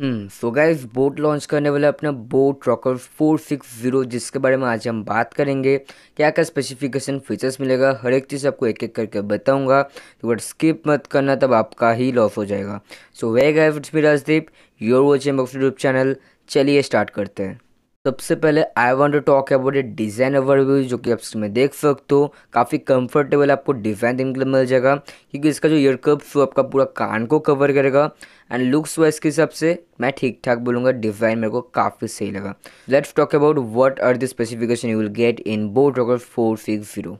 हम्म so guys boAt launch करने वाला अपना boAt Rockerz four six zero जिसके बारे में आज हम बात करेंगे क्या क्या स्पेसिफिकेशन फीचर्स मिलेगा हर एक चीज़ आपको एक एक करके बताऊंगा तो बट स्किप मत करना तब आपका ही लॉस हो जाएगा so way guys me Rajdeep you're watching YouTube channel चलिए स्टार्ट करते हैं सबसे पहले I want to talk about a design overview जो कि आप इसमें देख सकते हो काफ़ी कंफर्टेबल आपको डिज़ाइन देखने के लिए मिल जाएगा क्योंकि इसका जो ईयर कप्स वो आपका पूरा कान को कवर करेगा एंड लुक्स वाइज के हिसाब से मैं ठीक ठाक बोलूँगा डिज़ाइन मेरे को काफ़ी सही लगा let's talk about what are the specification you will get in boAt Rockerz four six zero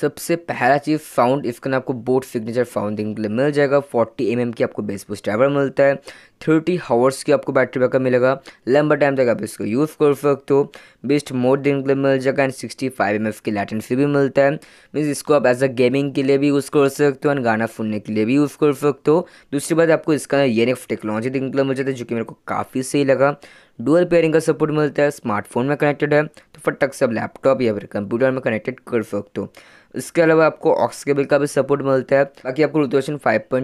सबसे पहला चीज़ साउंड इसका ना आपको बोट सिग्नेचर साउंड देखने के लिए मिल जाएगा 40 एम mm की आपको बेस बूस्ट ड्राइवर मिलता है 30 हावर्स की आपको बैटरी बैकअप मिलेगा लंबा टाइम तक आप इसको यूज़ कर सकते हो बेस्ट मोड देखने के लिए मिल जाएगा एंड 65 फाइव mm की लैटेंसी भी मिलता है मीन्स इसको आप एज अ गेमिंग के लिए भी यूज़ कर सकते हो एंड गाना सुनने के लिए भी यूज़ कर सकते हो दूसरी बात आपको इसका ये नेक्स्ट टेक्नोलॉजी देखने के लिए मिल जाता है जो कि मेरे को काफ़ी सही लगा डुअल पेयरिंग का सपोर्ट मिलता है स्मार्टफोन में कनेक्टेड है तो फटक से आप लैपटॉप या फिर कंप्यूटर में कनेक्टेड कर सकते हो इसके अलावा आपको ऑक्स केबल का भी सपोर्ट मिलता है बाकी आपको पॉइंट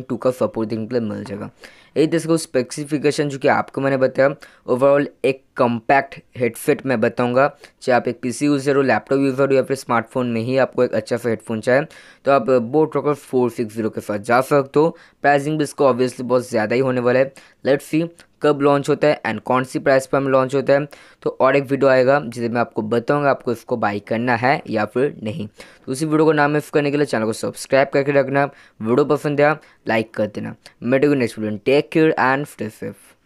5.2 का सपोर्ट देखने के लिए मिल जाएगा यही तरह स्पेसिफिकेशन जो कि आपको मैंने बताया ओवरऑल एक कम्पैक्ट हेडसेट मैं बताऊंगा चाहे आप एक पीसी यूज़र हो लैपटॉप यूज़र हो या फिर स्मार्टफोन में ही आपको एक अच्छा सा हेडफोन चाहे तो आप boAt Rockerz four six zero के साथ जा सकते हो प्राइसिंग भी इसको ऑब्वियसली बहुत ज़्यादा ही होने वाला है लेट्स सी कब लॉन्च होता है एंड कौन सी प्राइस पर हम लॉन्च होता है तो और एक वीडियो आएगा जिसे मैं आपको बताऊँगा आपको इसको बाई करना है या फिर नहीं तो उसी वीडियो को नाम मिस करने के लिए चैनल को सब्सक्राइब करके रखना वीडियो पसंद आया लाइक कर देना मेरे को next video take care and stay safe